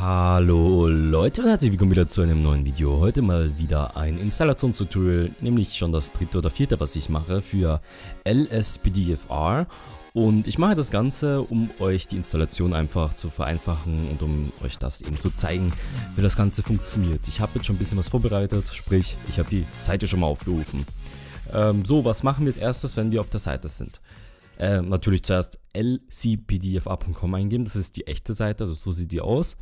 Hallo Leute und herzlich willkommen wieder zu einem neuen Video. Heute mal wieder ein Installationstutorial, nämlich schon das dritte oder vierte, was ich mache für LSPDFR. Und ich mache das Ganze, um euch die Installation einfach zu vereinfachen und um euch das eben zu zeigen, wie das Ganze funktioniert. Ich habe jetzt schon ein bisschen was vorbereitet, sprich ich habe die Seite schon mal aufgerufen. Ähm, so, was machen wir als erstes, wenn wir auf der Seite sind? Äh, natürlich zuerst lcpdfa.com eingeben. Das ist die echte Seite, also so sieht die aus.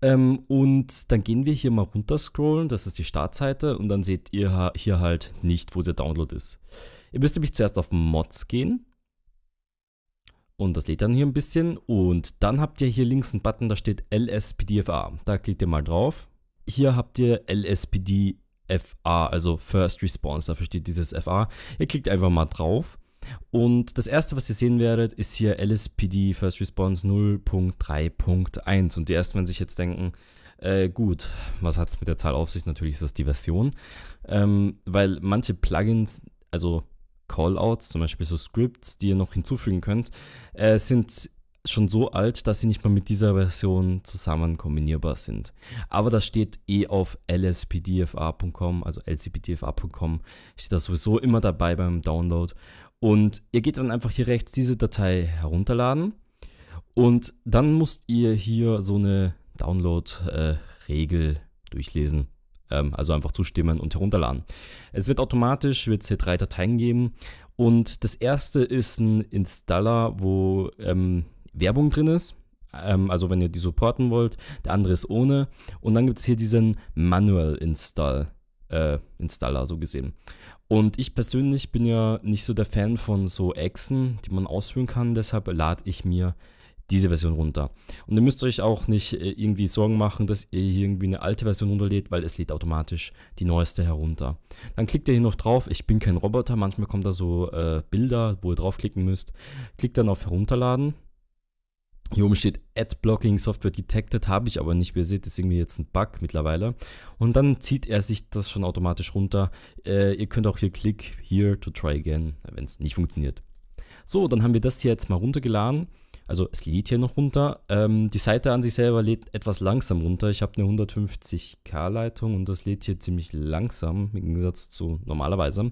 Ähm, und dann gehen wir hier mal runter scrollen, das ist die Startseite und dann seht ihr hier halt nicht, wo der Download ist. Ihr müsst nämlich zuerst auf Mods gehen. Und das lädt dann hier ein bisschen. Und dann habt ihr hier links einen Button, da steht LSPDFA. Da klickt ihr mal drauf. Hier habt ihr LSPDFA, also First Response. Dafür steht dieses FA. Ihr klickt einfach mal drauf. Und das erste, was ihr sehen werdet, ist hier LSPD First Response 0.3.1. Und die ersten werden sich jetzt denken, äh, gut, was hat es mit der Zahl auf sich? Natürlich ist das die Version. Ähm, weil manche Plugins, also Callouts, zum Beispiel so Scripts, die ihr noch hinzufügen könnt, äh, sind schon so alt, dass sie nicht mal mit dieser Version zusammen kombinierbar sind. Aber das steht eh auf lspdfa.com, also lcpdfa.com, steht das sowieso immer dabei beim Download. Und ihr geht dann einfach hier rechts diese Datei herunterladen. Und dann müsst ihr hier so eine Download-Regel durchlesen. Ähm, also einfach zustimmen und herunterladen. Es wird automatisch, wird es hier drei Dateien geben. Und das erste ist ein Installer, wo ähm, Werbung drin ist. Ähm, also wenn ihr die supporten wollt. Der andere ist ohne. Und dann gibt es hier diesen Manual Install, äh, Installer, so gesehen. Und ich persönlich bin ja nicht so der Fan von so Echsen, die man ausführen kann, deshalb lade ich mir diese Version runter. Und ihr müsst euch auch nicht äh, irgendwie Sorgen machen, dass ihr hier irgendwie eine alte Version runterlädt, weil es lädt automatisch die neueste herunter. Dann klickt ihr hier noch drauf, ich bin kein Roboter, manchmal kommen da so äh, Bilder, wo ihr draufklicken müsst. Klickt dann auf herunterladen hier oben steht Adblocking Software Detected, habe ich aber nicht. Wie ihr seht, ist irgendwie jetzt ein Bug mittlerweile. Und dann zieht er sich das schon automatisch runter. Äh, ihr könnt auch hier Click Here to Try Again, wenn es nicht funktioniert. So, dann haben wir das hier jetzt mal runtergeladen. Also es lädt hier noch runter. Ähm, die Seite an sich selber lädt etwas langsam runter. Ich habe eine 150k Leitung und das lädt hier ziemlich langsam im Gegensatz zu normalerweise.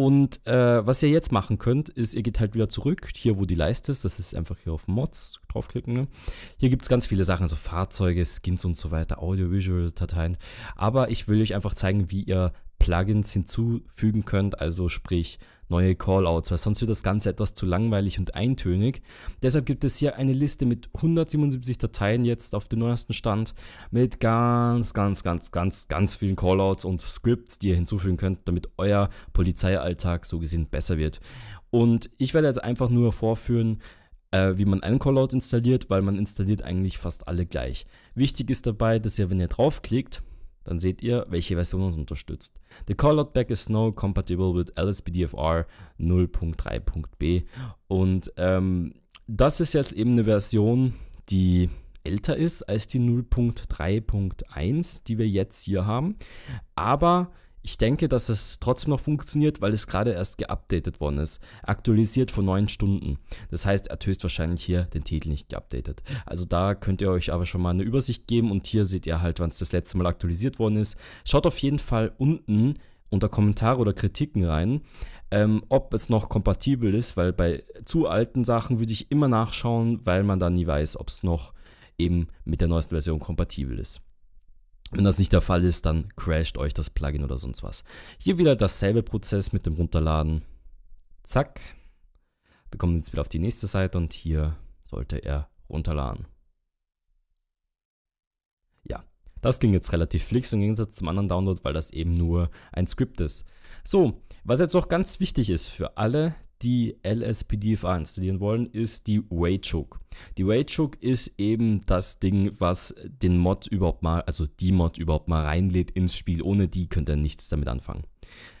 Und äh, was ihr jetzt machen könnt, ist, ihr geht halt wieder zurück, hier wo die Leiste ist, das ist einfach hier auf Mods draufklicken. Ne? Hier gibt es ganz viele Sachen, also Fahrzeuge, Skins und so weiter, Audiovisual-Dateien. Aber ich will euch einfach zeigen, wie ihr Plugins hinzufügen könnt, also sprich neue Callouts, weil sonst wird das Ganze etwas zu langweilig und eintönig. Deshalb gibt es hier eine Liste mit 177 Dateien jetzt auf dem neuesten Stand mit ganz, ganz, ganz, ganz, ganz vielen Callouts und Scripts, die ihr hinzufügen könnt, damit euer Polizeialltag so gesehen besser wird. Und ich werde jetzt einfach nur vorführen, äh, wie man einen Callout installiert, weil man installiert eigentlich fast alle gleich. Wichtig ist dabei, dass ihr, wenn ihr draufklickt, dann seht ihr, welche Version uns unterstützt. The callout back is now compatible with LSBDFR 0.3.b und ähm, das ist jetzt eben eine Version, die älter ist als die 0.3.1, die wir jetzt hier haben, aber ich denke, dass es trotzdem noch funktioniert, weil es gerade erst geupdatet worden ist. Aktualisiert vor neun Stunden. Das heißt, er töst wahrscheinlich hier den Titel nicht geupdatet. Also da könnt ihr euch aber schon mal eine Übersicht geben und hier seht ihr halt, wann es das letzte Mal aktualisiert worden ist. Schaut auf jeden Fall unten unter Kommentare oder Kritiken rein, ähm, ob es noch kompatibel ist, weil bei zu alten Sachen würde ich immer nachschauen, weil man dann nie weiß, ob es noch eben mit der neuesten Version kompatibel ist. Wenn das nicht der Fall ist, dann crasht euch das Plugin oder sonst was. Hier wieder dasselbe Prozess mit dem Runterladen. Zack. Wir kommen jetzt wieder auf die nächste Seite und hier sollte er runterladen. Ja, das ging jetzt relativ flix im Gegensatz zum anderen Download, weil das eben nur ein Skript ist. So, was jetzt noch ganz wichtig ist für alle, die LSPDF1, die wollen, ist die Waychook. Die Waychook ist eben das Ding, was den Mod überhaupt mal, also die Mod überhaupt mal reinlädt ins Spiel. Ohne die könnt ihr nichts damit anfangen.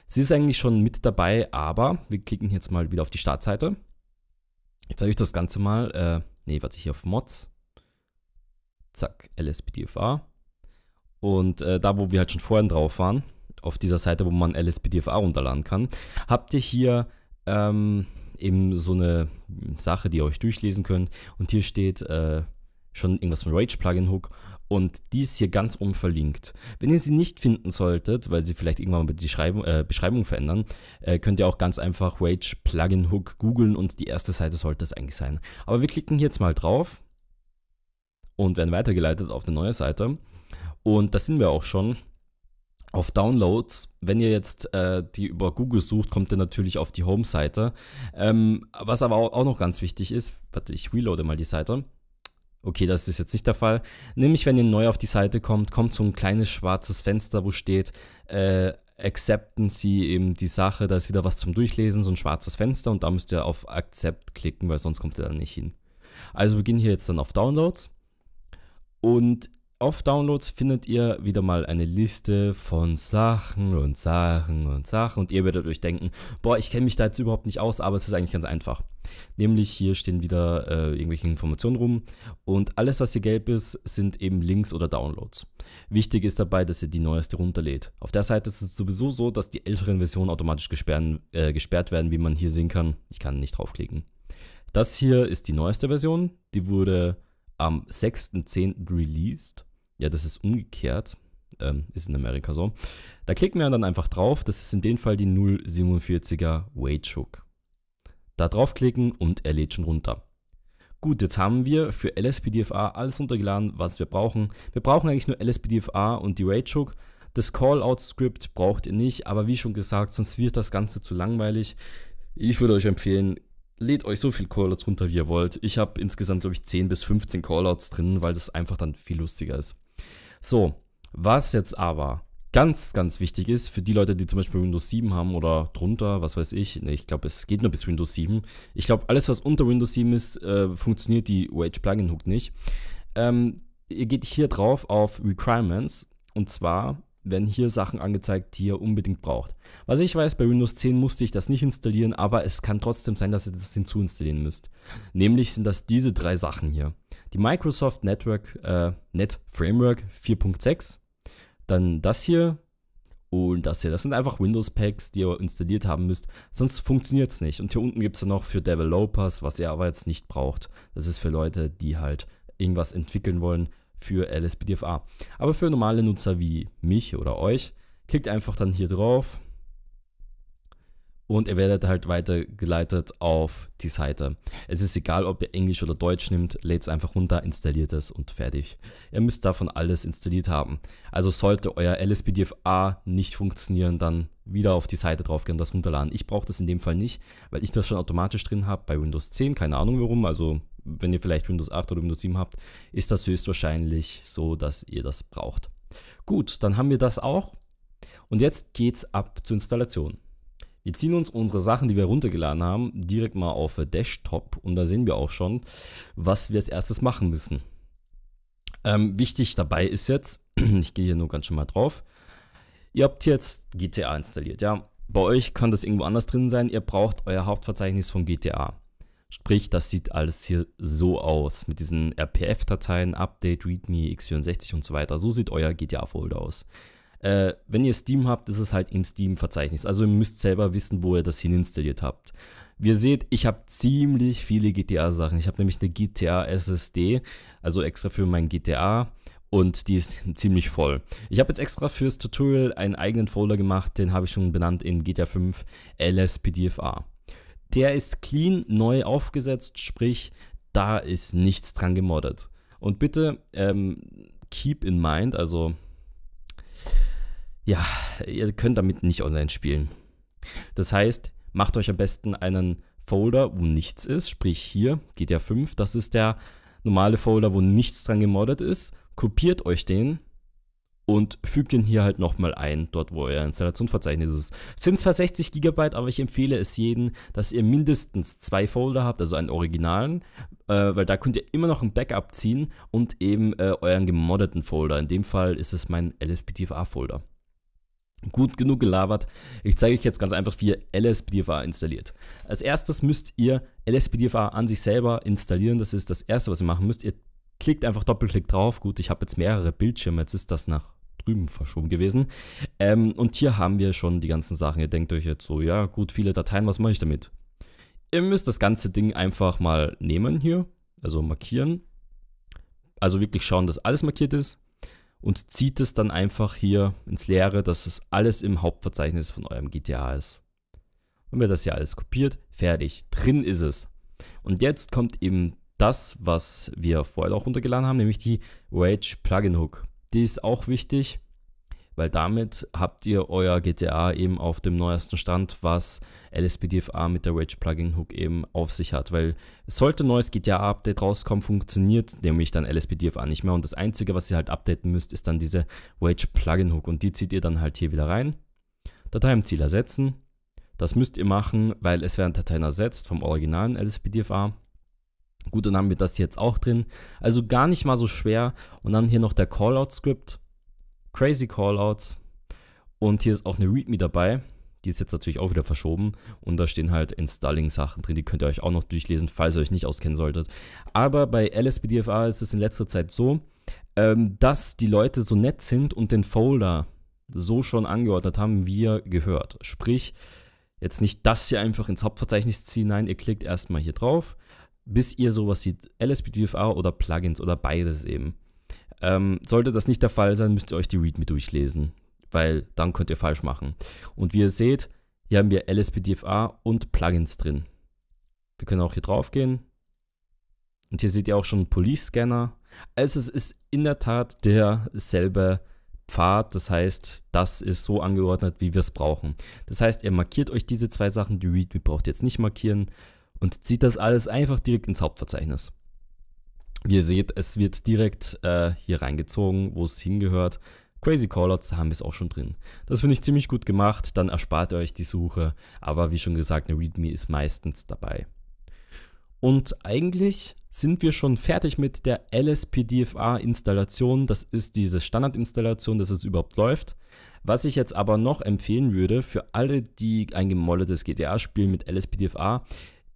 Sie ist eigentlich schon mit dabei, aber wir klicken jetzt mal wieder auf die Startseite. Ich zeige euch das Ganze mal. Äh, ne, warte, hier auf Mods. Zack, LSPDFA. Und äh, da, wo wir halt schon vorhin drauf waren, auf dieser Seite, wo man LSPDFA runterladen kann, habt ihr hier ähm, eben so eine Sache, die ihr euch durchlesen könnt. Und hier steht äh, schon irgendwas von Rage Plugin Hook und die ist hier ganz oben verlinkt. Wenn ihr sie nicht finden solltet, weil sie vielleicht irgendwann mal die Schreibung, äh, Beschreibung verändern, äh, könnt ihr auch ganz einfach Rage Plugin Hook googeln und die erste Seite sollte es eigentlich sein. Aber wir klicken jetzt mal drauf und werden weitergeleitet auf eine neue Seite. Und da sind wir auch schon auf Downloads, wenn ihr jetzt äh, die über Google sucht, kommt ihr natürlich auf die Home-Seite. Ähm, was aber auch noch ganz wichtig ist, warte, ich reloade mal die Seite. Okay, das ist jetzt nicht der Fall. Nämlich, wenn ihr neu auf die Seite kommt, kommt so ein kleines schwarzes Fenster, wo steht äh, Sie eben die Sache, da ist wieder was zum Durchlesen, so ein schwarzes Fenster und da müsst ihr auf Accept klicken, weil sonst kommt ihr da nicht hin. Also wir gehen hier jetzt dann auf Downloads und auf Downloads findet ihr wieder mal eine Liste von Sachen und Sachen und Sachen und ihr werdet euch denken, boah, ich kenne mich da jetzt überhaupt nicht aus, aber es ist eigentlich ganz einfach. Nämlich hier stehen wieder äh, irgendwelche Informationen rum und alles, was hier gelb ist, sind eben Links oder Downloads. Wichtig ist dabei, dass ihr die neueste runterlädt. Auf der Seite ist es sowieso so, dass die älteren Versionen automatisch gesperren, äh, gesperrt werden, wie man hier sehen kann. Ich kann nicht draufklicken. Das hier ist die neueste Version, die wurde am 6.10. released ja, das ist umgekehrt. Ähm, ist in Amerika so. Da klicken wir dann einfach drauf. Das ist in dem Fall die 047er Wage Hook. Da draufklicken und er lädt schon runter. Gut, jetzt haben wir für LSPDFA alles runtergeladen, was wir brauchen. Wir brauchen eigentlich nur LSPDFA und die Wage Hook. Das Callout-Script braucht ihr nicht, aber wie schon gesagt, sonst wird das Ganze zu langweilig. Ich würde euch empfehlen, lädt euch so viel Callouts runter, wie ihr wollt. Ich habe insgesamt, glaube ich, 10 bis 15 Callouts drin, weil das einfach dann viel lustiger ist. So, was jetzt aber ganz, ganz wichtig ist für die Leute, die zum Beispiel Windows 7 haben oder drunter, was weiß ich. Ne, ich glaube, es geht nur bis Windows 7. Ich glaube, alles, was unter Windows 7 ist, äh, funktioniert die OH-Plugin-Hook nicht. Ähm, ihr geht hier drauf auf Requirements und zwar werden hier Sachen angezeigt, die ihr unbedingt braucht. Was ich weiß, bei Windows 10 musste ich das nicht installieren, aber es kann trotzdem sein, dass ihr das hinzuinstallieren müsst. Nämlich sind das diese drei Sachen hier die Microsoft Network äh, Net Framework 4.6, dann das hier und das hier. Das sind einfach Windows-Packs, die ihr installiert haben müsst, sonst funktioniert es nicht. Und hier unten gibt es dann noch für Developers, was ihr aber jetzt nicht braucht. Das ist für Leute, die halt irgendwas entwickeln wollen für LSPDFA. Aber für normale Nutzer wie mich oder euch, klickt einfach dann hier drauf und ihr werdet halt weitergeleitet auf die Seite. Es ist egal, ob ihr Englisch oder Deutsch nimmt, lädt es einfach runter, installiert es und fertig. Ihr müsst davon alles installiert haben. Also sollte euer LSPDFA nicht funktionieren, dann wieder auf die Seite draufgehen und das runterladen. Ich brauche das in dem Fall nicht, weil ich das schon automatisch drin habe bei Windows 10, keine Ahnung warum, also wenn ihr vielleicht Windows 8 oder Windows 7 habt, ist das höchstwahrscheinlich so, dass ihr das braucht. Gut, dann haben wir das auch und jetzt geht's ab zur Installation. Wir ziehen uns unsere Sachen, die wir runtergeladen haben, direkt mal auf Desktop und da sehen wir auch schon, was wir als erstes machen müssen. Ähm, wichtig dabei ist jetzt, ich gehe hier nur ganz schön mal drauf, ihr habt jetzt GTA installiert, ja. Bei euch kann das irgendwo anders drin sein, ihr braucht euer Hauptverzeichnis von GTA. Sprich, das sieht alles hier so aus, mit diesen RPF-Dateien, Update, README, x64 und so weiter. So sieht euer GTA-Folder aus. Äh, wenn ihr Steam habt, ist es halt im Steam-Verzeichnis. Also ihr müsst selber wissen, wo ihr das hininstalliert habt. Wie ihr seht, ich habe ziemlich viele GTA-Sachen. Ich habe nämlich eine GTA-SSD, also extra für mein GTA. Und die ist ziemlich voll. Ich habe jetzt extra fürs Tutorial einen eigenen Folder gemacht, den habe ich schon benannt in GTA 5 LSPDFA. Der ist clean, neu aufgesetzt, sprich, da ist nichts dran gemoddet. Und bitte ähm, keep in mind, also ja, ihr könnt damit nicht online spielen. Das heißt, macht euch am besten einen Folder, wo nichts ist, sprich hier GTA 5, das ist der normale Folder, wo nichts dran gemoddet ist, kopiert euch den und fügt ihn hier halt nochmal ein, dort wo euer Installationsverzeichnis ist. Es sind zwar 60 GB, aber ich empfehle es jedem, dass ihr mindestens zwei Folder habt, also einen originalen, äh, weil da könnt ihr immer noch ein Backup ziehen und eben äh, euren gemoddeten Folder. In dem Fall ist es mein LSPTFA-Folder. Gut genug gelabert. Ich zeige euch jetzt ganz einfach, wie ihr LSPDFA installiert. Als erstes müsst ihr LSPDFA an sich selber installieren. Das ist das erste, was ihr machen müsst. Ihr klickt einfach Doppelklick drauf. Gut, ich habe jetzt mehrere Bildschirme. Jetzt ist das nach drüben verschoben gewesen. Ähm, und hier haben wir schon die ganzen Sachen. Ihr denkt euch jetzt so, ja gut, viele Dateien, was mache ich damit? Ihr müsst das ganze Ding einfach mal nehmen hier, also markieren. Also wirklich schauen, dass alles markiert ist und zieht es dann einfach hier ins Leere, dass es alles im Hauptverzeichnis von eurem GTA ist. Und wird das hier alles kopiert, fertig, drin ist es. Und jetzt kommt eben das, was wir vorher auch runtergeladen haben, nämlich die Rage Plugin Hook. Die ist auch wichtig weil damit habt ihr euer GTA eben auf dem neuesten Stand, was LSPDFA mit der Rage Plugin Hook eben auf sich hat, weil sollte ein neues GTA Update rauskommen, funktioniert nämlich dann LSPDFA nicht mehr und das einzige, was ihr halt updaten müsst, ist dann diese Rage Plugin Hook und die zieht ihr dann halt hier wieder rein. Datei im Ziel ersetzen. Das müsst ihr machen, weil es werden Dateien ersetzt vom originalen LSPDFA. Gut, dann haben wir das jetzt auch drin. Also gar nicht mal so schwer. Und dann hier noch der Callout-Script crazy Callouts. Und hier ist auch eine README dabei. Die ist jetzt natürlich auch wieder verschoben. Und da stehen halt Installing-Sachen drin. Die könnt ihr euch auch noch durchlesen, falls ihr euch nicht auskennen solltet. Aber bei LSBDFA ist es in letzter Zeit so, ähm, dass die Leute so nett sind und den Folder so schon angeordnet haben, wie ihr gehört. Sprich, jetzt nicht das hier einfach ins Hauptverzeichnis ziehen. Nein, ihr klickt erstmal hier drauf, bis ihr sowas sieht. LSBDFA oder Plugins oder beides eben. Ähm, sollte das nicht der Fall sein, müsst ihr euch die README durchlesen, weil dann könnt ihr falsch machen. Und wie ihr seht, hier haben wir LSPDFA und Plugins drin. Wir können auch hier drauf gehen. Und hier seht ihr auch schon Police Scanner. Also es ist in der Tat derselbe Pfad. Das heißt, das ist so angeordnet, wie wir es brauchen. Das heißt, ihr markiert euch diese zwei Sachen. Die README braucht ihr jetzt nicht markieren. Und zieht das alles einfach direkt ins Hauptverzeichnis. Wie Ihr seht, es wird direkt äh, hier reingezogen, wo es hingehört. Crazy Callouts, haben wir es auch schon drin. Das finde ich ziemlich gut gemacht, dann erspart ihr euch die Suche, aber wie schon gesagt, eine README ist meistens dabei. Und eigentlich sind wir schon fertig mit der LSPDFA-Installation. Das ist diese Standardinstallation, dass es überhaupt läuft. Was ich jetzt aber noch empfehlen würde für alle, die ein gemolletes GTA spielen mit LSPDFA,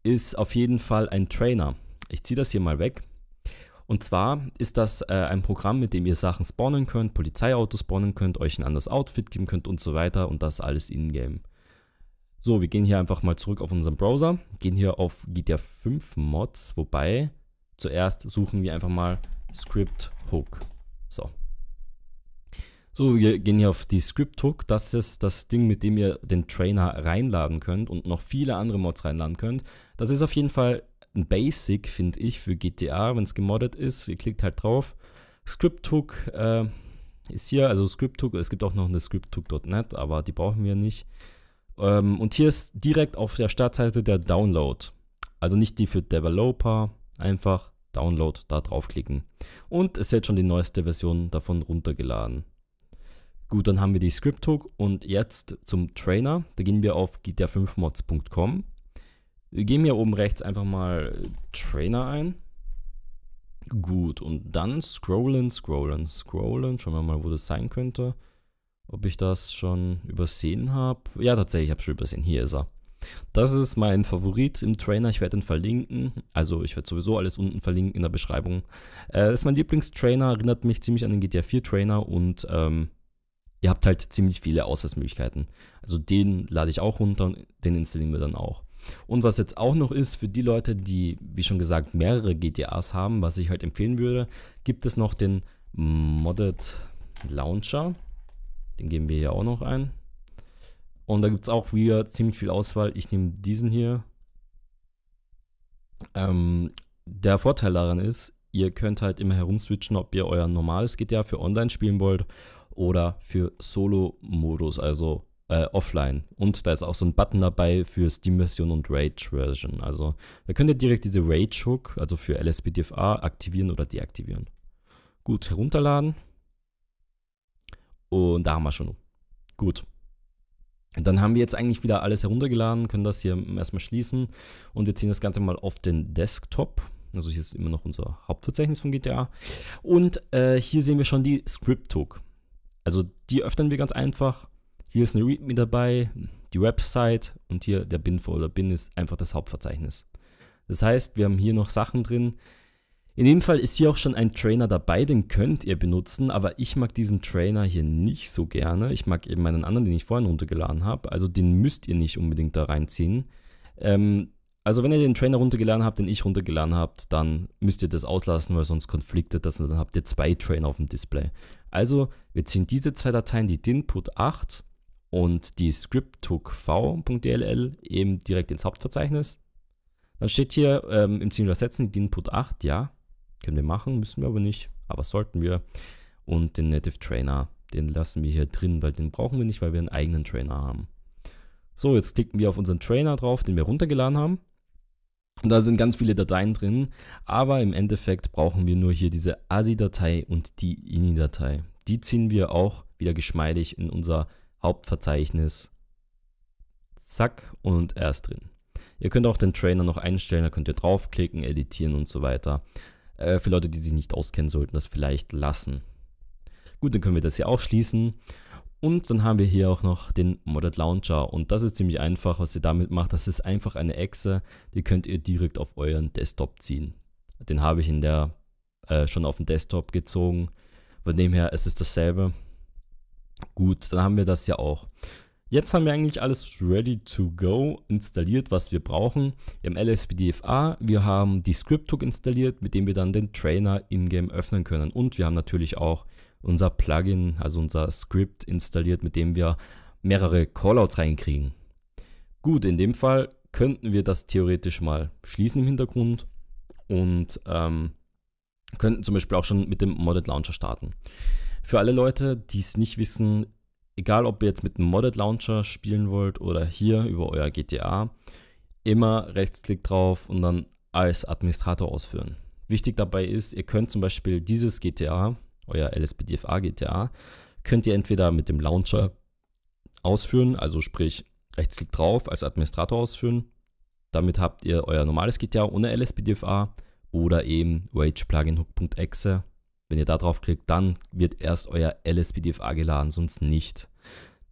ist auf jeden Fall ein Trainer. Ich ziehe das hier mal weg. Und zwar ist das äh, ein Programm, mit dem ihr Sachen spawnen könnt, Polizeiautos spawnen könnt, euch ein anderes Outfit geben könnt und so weiter und das alles in-game. So, wir gehen hier einfach mal zurück auf unseren Browser, gehen hier auf GTA 5 Mods, wobei zuerst suchen wir einfach mal Script Hook. So. So, wir gehen hier auf die Script Hook. Das ist das Ding, mit dem ihr den Trainer reinladen könnt und noch viele andere Mods reinladen könnt. Das ist auf jeden Fall ein Basic, finde ich, für GTA, wenn es gemoddet ist. Ihr klickt halt drauf. Script-Hook äh, ist hier, also Script-Hook, es gibt auch noch eine Script-Hook.net, aber die brauchen wir nicht. Ähm, und hier ist direkt auf der Startseite der Download. Also nicht die für Developer, einfach Download da draufklicken. Und es wird schon die neueste Version davon runtergeladen. Gut, dann haben wir die Script-Hook und jetzt zum Trainer. Da gehen wir auf gta5mods.com geben hier oben rechts einfach mal Trainer ein. Gut, und dann scrollen, scrollen, scrollen. Schauen wir mal, wo das sein könnte. Ob ich das schon übersehen habe. Ja, tatsächlich, ich habe es schon übersehen. Hier ist er. Das ist mein Favorit im Trainer. Ich werde ihn verlinken. Also, ich werde sowieso alles unten verlinken in der Beschreibung. Äh, ist mein Lieblingstrainer, erinnert mich ziemlich an den GTA 4 Trainer und ähm, ihr habt halt ziemlich viele Auswahlmöglichkeiten. Also, den lade ich auch runter und den installieren wir dann auch. Und was jetzt auch noch ist, für die Leute, die, wie schon gesagt, mehrere GTAs haben, was ich halt empfehlen würde, gibt es noch den Modded Launcher. Den geben wir hier auch noch ein. Und da gibt es auch wieder ziemlich viel Auswahl. Ich nehme diesen hier. Ähm, der Vorteil daran ist, ihr könnt halt immer herumswitchen, ob ihr euer normales GTA für Online spielen wollt oder für Solo-Modus, also äh, offline. Und da ist auch so ein Button dabei für Steam-Version und Rage-Version. Also da könnt ihr direkt diese Rage-Hook, also für LSBDFA, aktivieren oder deaktivieren. Gut, herunterladen. Und da haben wir schon. Gut. Dann haben wir jetzt eigentlich wieder alles heruntergeladen, können das hier erstmal schließen und wir ziehen das Ganze mal auf den Desktop. Also hier ist immer noch unser Hauptverzeichnis von GTA. Und äh, hier sehen wir schon die Script-Hook. Also die öffnen wir ganz einfach hier ist eine README dabei, die Website und hier der Bin-Folder. Bin ist einfach das Hauptverzeichnis. Das heißt, wir haben hier noch Sachen drin. In dem Fall ist hier auch schon ein Trainer dabei, den könnt ihr benutzen, aber ich mag diesen Trainer hier nicht so gerne. Ich mag eben einen anderen, den ich vorhin runtergeladen habe. Also den müsst ihr nicht unbedingt da reinziehen. Ähm, also wenn ihr den Trainer runtergeladen habt, den ich runtergeladen habt, dann müsst ihr das auslassen, weil sonst konfliktet das und dann habt ihr zwei Trainer auf dem Display. Also wir ziehen diese zwei Dateien, die DINPUT 8 und die scripthook v.dll eben direkt ins Hauptverzeichnis. Dann steht hier ähm, im Ziel übersetzen den Input 8, ja, können wir machen, müssen wir aber nicht, aber sollten wir. Und den Native Trainer, den lassen wir hier drin, weil den brauchen wir nicht, weil wir einen eigenen Trainer haben. So, jetzt klicken wir auf unseren Trainer drauf, den wir runtergeladen haben. Und da sind ganz viele Dateien drin, aber im Endeffekt brauchen wir nur hier diese ASI-Datei und die INI-Datei. Die ziehen wir auch wieder geschmeidig in unser Hauptverzeichnis, zack und er ist drin. Ihr könnt auch den Trainer noch einstellen, da könnt ihr draufklicken, editieren und so weiter. Äh, für Leute, die sich nicht auskennen, sollten das vielleicht lassen. Gut, dann können wir das hier auch schließen. Und dann haben wir hier auch noch den Modded Launcher. Und das ist ziemlich einfach, was ihr damit macht. Das ist einfach eine Echse, die könnt ihr direkt auf euren Desktop ziehen. Den habe ich in der, äh, schon auf dem Desktop gezogen. Von dem her, es ist dasselbe. Gut, dann haben wir das ja auch. Jetzt haben wir eigentlich alles ready to go installiert, was wir brauchen. Wir haben LSPDFA, wir haben die Script Hook installiert, mit dem wir dann den Trainer in-game öffnen können. Und wir haben natürlich auch unser Plugin, also unser Script installiert, mit dem wir mehrere Callouts reinkriegen. Gut, in dem Fall könnten wir das theoretisch mal schließen im Hintergrund und ähm, könnten zum Beispiel auch schon mit dem Modded Launcher starten. Für alle Leute, die es nicht wissen, egal ob ihr jetzt mit einem Modded Launcher spielen wollt oder hier über euer GTA, immer Rechtsklick drauf und dann als Administrator ausführen. Wichtig dabei ist, ihr könnt zum Beispiel dieses GTA, euer LSBDFA GTA, könnt ihr entweder mit dem Launcher ausführen, also sprich Rechtsklick drauf als Administrator ausführen. Damit habt ihr euer normales GTA ohne LSBDFA oder eben wageplugin hook.exe wenn ihr da drauf klickt, dann wird erst euer LSPDFA geladen, sonst nicht.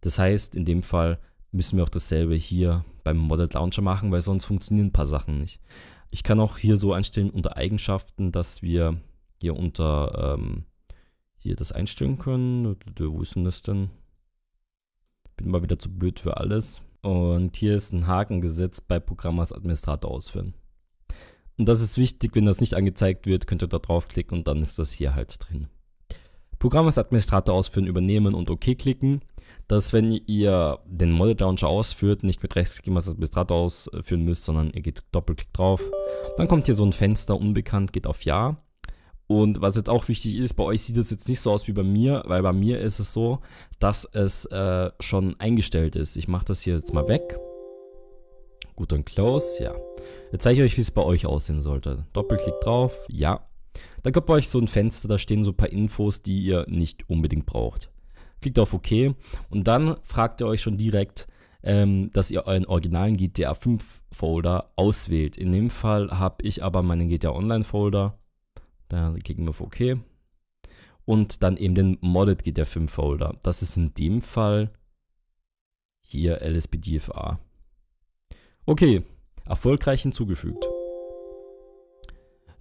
Das heißt, in dem Fall müssen wir auch dasselbe hier beim Modded Launcher machen, weil sonst funktionieren ein paar Sachen nicht. Ich kann auch hier so einstellen unter Eigenschaften, dass wir hier unter ähm, hier das einstellen können. Wo ist denn das denn? Bin mal wieder zu blöd für alles. Und hier ist ein Haken gesetzt bei Programm als Administrator ausführen. Und das ist wichtig, wenn das nicht angezeigt wird, könnt ihr da draufklicken und dann ist das hier halt drin. Programm als Administrator ausführen, übernehmen und OK klicken. Dass wenn ihr den Model Launcher ausführt, nicht mit Rechtsklick als Administrator ausführen müsst, sondern ihr geht Doppelklick drauf. Dann kommt hier so ein Fenster, unbekannt, geht auf Ja. Und was jetzt auch wichtig ist, bei euch sieht es jetzt nicht so aus wie bei mir, weil bei mir ist es so, dass es äh, schon eingestellt ist. Ich mache das hier jetzt mal weg. Gut, dann Close, ja. Jetzt zeige ich euch, wie es bei euch aussehen sollte. Doppelklick drauf, ja. Dann kommt bei euch so ein Fenster, da stehen so ein paar Infos, die ihr nicht unbedingt braucht. Klickt auf OK und dann fragt ihr euch schon direkt, ähm, dass ihr euren originalen GTA 5 Folder auswählt. In dem Fall habe ich aber meinen GTA Online Folder. Da klicken wir auf OK. Und dann eben den Modded GTA 5 Folder. Das ist in dem Fall hier LSBDFA. Okay, Erfolgreich hinzugefügt.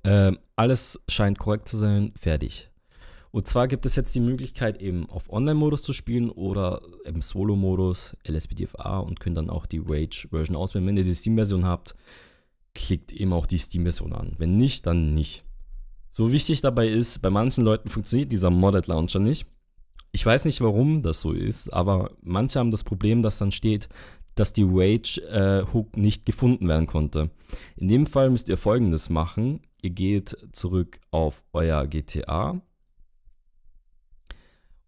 Ähm, alles scheint korrekt zu sein, fertig. Und zwar gibt es jetzt die Möglichkeit, eben auf Online-Modus zu spielen oder im Solo-Modus, LSPDFA und könnt dann auch die Rage-Version auswählen. Wenn ihr die Steam-Version habt, klickt eben auch die Steam-Version an. Wenn nicht, dann nicht. So wichtig dabei ist, bei manchen Leuten funktioniert dieser Modded Launcher nicht. Ich weiß nicht, warum das so ist, aber manche haben das Problem, dass dann steht, dass die rage äh, hook äh, nicht gefunden werden konnte. In dem Fall müsst ihr folgendes machen. Ihr geht zurück auf euer GTA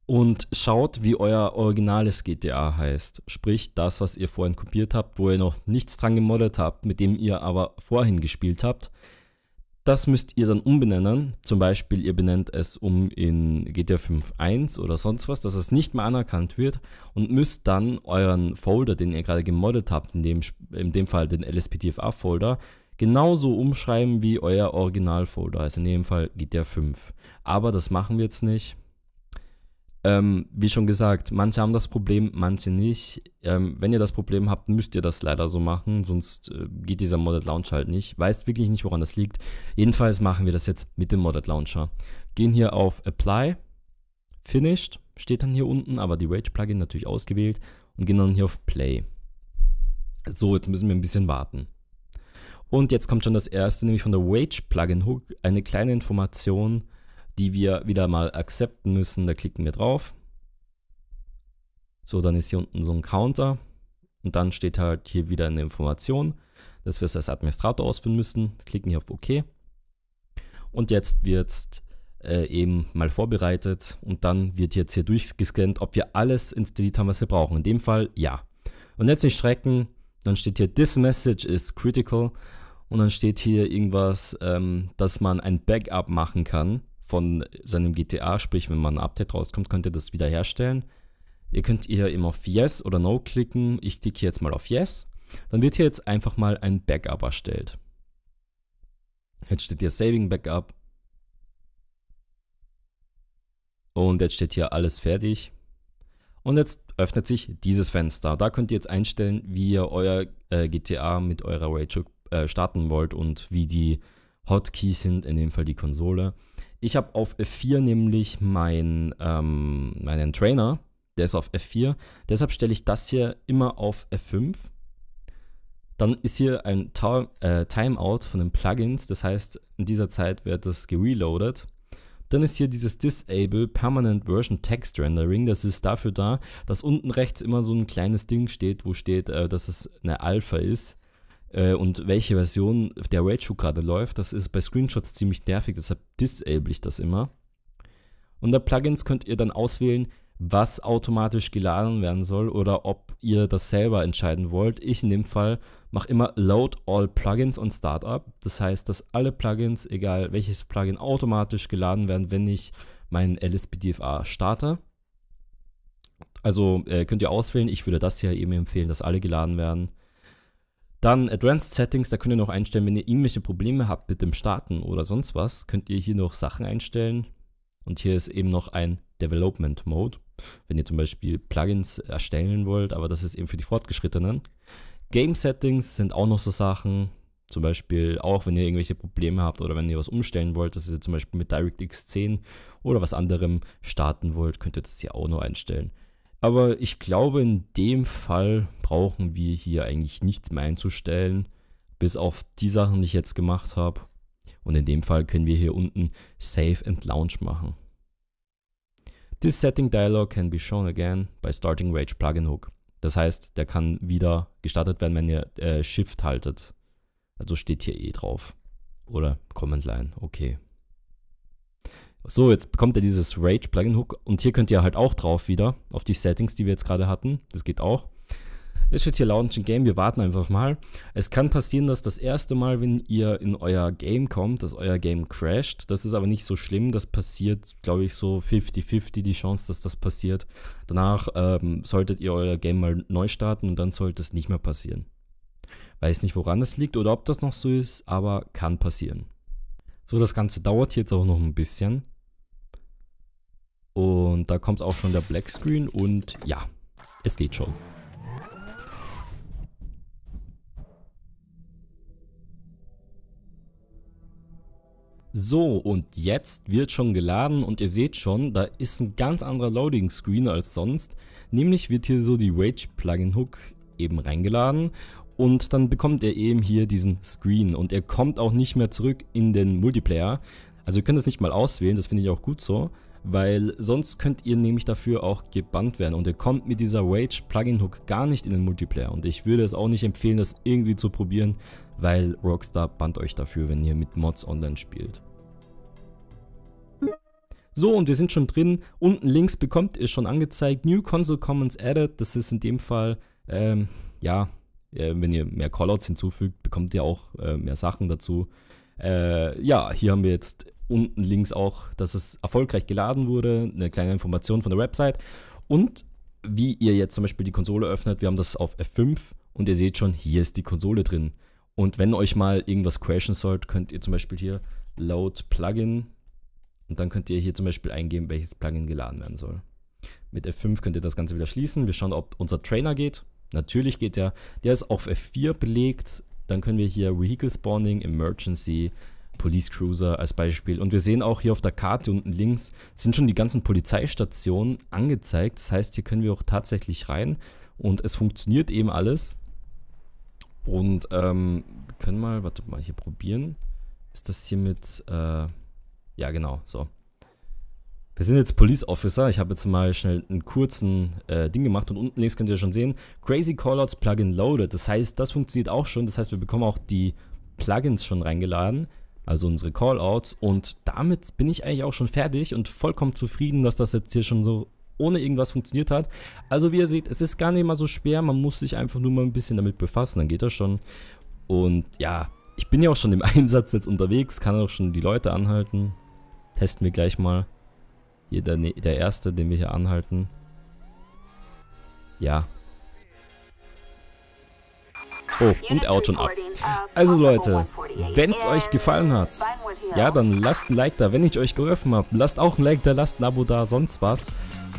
und schaut, wie euer originales GTA heißt. Sprich, das, was ihr vorhin kopiert habt, wo ihr noch nichts dran gemoddet habt, mit dem ihr aber vorhin gespielt habt. Das müsst ihr dann umbenennen. Zum Beispiel, ihr benennt es um in GTA 5.1 oder sonst was, dass es nicht mehr anerkannt wird und müsst dann euren Folder, den ihr gerade gemoddet habt, in dem, in dem Fall den LSPTFA-Folder, genauso umschreiben wie euer Originalfolder, also in dem Fall GTA 5. Aber das machen wir jetzt nicht. Ähm, wie schon gesagt, manche haben das Problem, manche nicht. Ähm, wenn ihr das Problem habt, müsst ihr das leider so machen, sonst äh, geht dieser Modded Launcher halt nicht. Weißt wirklich nicht, woran das liegt. Jedenfalls machen wir das jetzt mit dem Modded Launcher. Gehen hier auf Apply, Finished, steht dann hier unten, aber die Rage Plugin natürlich ausgewählt und gehen dann hier auf Play. So, jetzt müssen wir ein bisschen warten. Und jetzt kommt schon das erste, nämlich von der Wage Plugin Hook, eine kleine Information, die wir wieder mal akzepten müssen. Da klicken wir drauf. So, dann ist hier unten so ein Counter und dann steht halt hier wieder eine Information, dass wir es als Administrator ausführen müssen. Klicken hier auf OK. Und jetzt wird es äh, eben mal vorbereitet und dann wird jetzt hier durchgescannt, ob wir alles installiert haben, was wir brauchen. In dem Fall ja. Und jetzt nicht schrecken, dann steht hier, this message is critical und dann steht hier irgendwas, ähm, dass man ein Backup machen kann von seinem GTA, sprich, wenn man ein Update rauskommt, könnt ihr das wiederherstellen. Ihr könnt hier immer auf Yes oder No klicken. Ich klicke hier jetzt mal auf Yes. Dann wird hier jetzt einfach mal ein Backup erstellt. Jetzt steht hier Saving Backup. Und jetzt steht hier alles fertig. Und jetzt öffnet sich dieses Fenster. Da könnt ihr jetzt einstellen, wie ihr euer äh, GTA mit eurer Ratio äh, starten wollt und wie die Hotkeys sind, in dem Fall die Konsole. Ich habe auf F4 nämlich mein, ähm, meinen Trainer, der ist auf F4. Deshalb stelle ich das hier immer auf F5. Dann ist hier ein Ta äh, Timeout von den Plugins, das heißt, in dieser Zeit wird das gereloadet. Dann ist hier dieses Disable Permanent Version Text Rendering. Das ist dafür da, dass unten rechts immer so ein kleines Ding steht, wo steht, äh, dass es eine Alpha ist. Äh, und welche Version der Rage gerade läuft. Das ist bei Screenshots ziemlich nervig, deshalb disable ich das immer. Unter Plugins könnt ihr dann auswählen, was automatisch geladen werden soll oder ob ihr das selber entscheiden wollt. Ich in dem Fall mache immer Load All Plugins und Startup. Das heißt, dass alle Plugins, egal welches Plugin, automatisch geladen werden, wenn ich meinen LSPDFA starte. Also äh, könnt ihr auswählen. Ich würde das hier eben empfehlen, dass alle geladen werden. Dann Advanced Settings, da könnt ihr noch einstellen, wenn ihr irgendwelche Probleme habt mit dem Starten oder sonst was, könnt ihr hier noch Sachen einstellen. Und hier ist eben noch ein Development Mode, wenn ihr zum Beispiel Plugins erstellen wollt, aber das ist eben für die Fortgeschrittenen. Game Settings sind auch noch so Sachen, zum Beispiel auch wenn ihr irgendwelche Probleme habt oder wenn ihr was umstellen wollt, dass ihr zum Beispiel mit DirectX 10 oder was anderem starten wollt, könnt ihr das hier auch noch einstellen. Aber ich glaube, in dem Fall brauchen wir hier eigentlich nichts mehr einzustellen, bis auf die Sachen, die ich jetzt gemacht habe. Und in dem Fall können wir hier unten Save and Launch machen. This setting dialog can be shown again by starting Rage Plugin Hook. Das heißt, der kann wieder gestartet werden, wenn ihr äh, Shift haltet. Also steht hier eh drauf. Oder Command Line, okay. So, jetzt bekommt ihr dieses Rage Plugin Hook und hier könnt ihr halt auch drauf wieder, auf die Settings, die wir jetzt gerade hatten. Das geht auch. Es steht hier Launching Game, wir warten einfach mal. Es kann passieren, dass das erste Mal, wenn ihr in euer Game kommt, dass euer Game crasht. Das ist aber nicht so schlimm, das passiert, glaube ich, so 50-50 die Chance, dass das passiert. Danach ähm, solltet ihr euer Game mal neu starten und dann sollte es nicht mehr passieren. Weiß nicht, woran das liegt oder ob das noch so ist, aber kann passieren. So, das Ganze dauert jetzt auch noch ein bisschen. Und da kommt auch schon der Black Screen und ja, es geht schon. So, und jetzt wird schon geladen und ihr seht schon, da ist ein ganz anderer Loading Screen als sonst. Nämlich wird hier so die Rage Plugin Hook eben reingeladen und dann bekommt ihr eben hier diesen Screen und er kommt auch nicht mehr zurück in den Multiplayer. Also ihr könnt das nicht mal auswählen, das finde ich auch gut so weil sonst könnt ihr nämlich dafür auch gebannt werden und ihr kommt mit dieser Rage Plugin Hook gar nicht in den Multiplayer und ich würde es auch nicht empfehlen, das irgendwie zu probieren, weil Rockstar bannt euch dafür, wenn ihr mit Mods online spielt. So, und wir sind schon drin. Unten links bekommt ihr schon angezeigt New Console Commons Added. Das ist in dem Fall, ähm, ja, äh, wenn ihr mehr Callouts hinzufügt, bekommt ihr auch äh, mehr Sachen dazu. Äh, ja, hier haben wir jetzt unten links auch, dass es erfolgreich geladen wurde, eine kleine Information von der Website und wie ihr jetzt zum Beispiel die Konsole öffnet, wir haben das auf F5 und ihr seht schon, hier ist die Konsole drin. Und wenn euch mal irgendwas crashen sollt, könnt ihr zum Beispiel hier Load Plugin und dann könnt ihr hier zum Beispiel eingeben, welches Plugin geladen werden soll. Mit F5 könnt ihr das Ganze wieder schließen. Wir schauen, ob unser Trainer geht. Natürlich geht er. Der ist auf F4 belegt. Dann können wir hier Vehicle Spawning, Emergency, Police Cruiser als Beispiel. Und wir sehen auch hier auf der Karte unten links sind schon die ganzen Polizeistationen angezeigt. Das heißt, hier können wir auch tatsächlich rein und es funktioniert eben alles. Und ähm, wir können mal, warte mal, hier probieren. Ist das hier mit, äh, ja genau, so. Wir sind jetzt Police Officer. Ich habe jetzt mal schnell einen kurzen äh, Ding gemacht und unten links könnt ihr schon sehen, Crazy Callouts Plugin Loaded. Das heißt, das funktioniert auch schon. Das heißt, wir bekommen auch die Plugins schon reingeladen also unsere Callouts. Und damit bin ich eigentlich auch schon fertig und vollkommen zufrieden, dass das jetzt hier schon so ohne irgendwas funktioniert hat. Also wie ihr seht, es ist gar nicht mal so schwer, man muss sich einfach nur mal ein bisschen damit befassen, dann geht das schon. Und ja, ich bin ja auch schon im Einsatz jetzt unterwegs, kann auch schon die Leute anhalten. Testen wir gleich mal. Hier der, ne-, der erste, den wir hier anhalten. Ja. Oh, und er haut schon ab. Also Leute, wenn es euch gefallen hat, ja, dann lasst ein Like da. Wenn ich euch geholfen habe, lasst auch ein Like da, lasst ein Abo da, sonst was.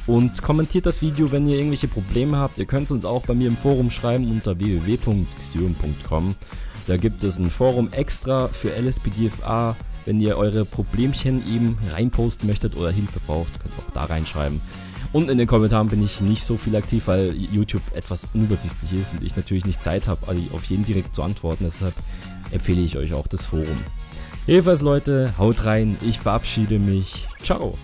Und kommentiert das Video, wenn ihr irgendwelche Probleme habt. Ihr könnt es uns auch bei mir im Forum schreiben unter www.xium.com. Da gibt es ein Forum extra für LSPDFA. Wenn ihr eure Problemchen eben reinposten möchtet oder Hilfe braucht, könnt ihr auch da reinschreiben. Und in den Kommentaren bin ich nicht so viel aktiv, weil YouTube etwas unübersichtlich ist und ich natürlich nicht Zeit habe, auf jeden direkt zu antworten. Deshalb empfehle ich euch auch das Forum. Jedenfalls Leute, haut rein, ich verabschiede mich. Ciao.